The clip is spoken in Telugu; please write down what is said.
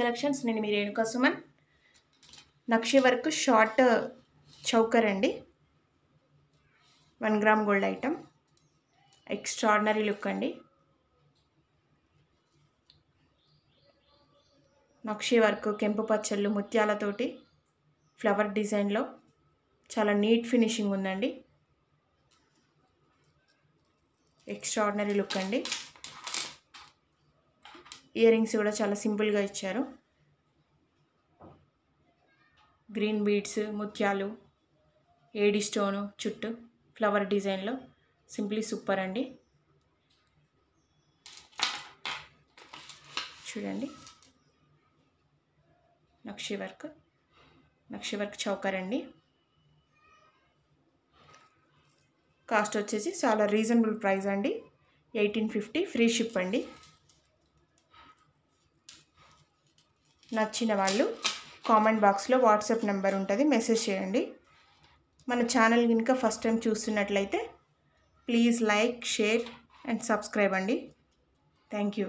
కలెక్షన్స్ నేను మీ Renuka Suman nakshi work short uh, choker అండి one gram gold item extraordinary look అండి నక్షి వర్క్ కెంపు పచ్చళ్ళు ముత్యాలతోటి ఫ్లవర్ డిజైన్లో చాలా నీట్ ఫినిషింగ్ ఉందండి ఎక్స్ట్రాడినరీ లుక్ అండి ఇయర్ రింగ్స్ కూడా చాలా సింపుల్గా ఇచ్చారు గ్రీన్ బీడ్స్ ముత్యాలు ఏడి స్టోను చుట్టూ ఫ్లవర్ డిజైన్లో సింప్లీ సూపర్ అండి చూడండి nakshi work nakshi work choker అండి కాస్ట్ వచ్చేసి చాలా రీజనబుల్ ప్రైస్ అండి ఎయిటీన్ ఫిఫ్టీ ఫ్రీ షిప్ అండి నచ్చిన వాళ్ళు కామెంట్ బాక్స్లో వాట్సాప్ నెంబర్ ఉంటుంది మెసేజ్ చేయండి మన ఛానల్ కనుక ఫస్ట్ టైం చూస్తున్నట్లయితే please like share and subscribe అండి థ్యాంక్ యూ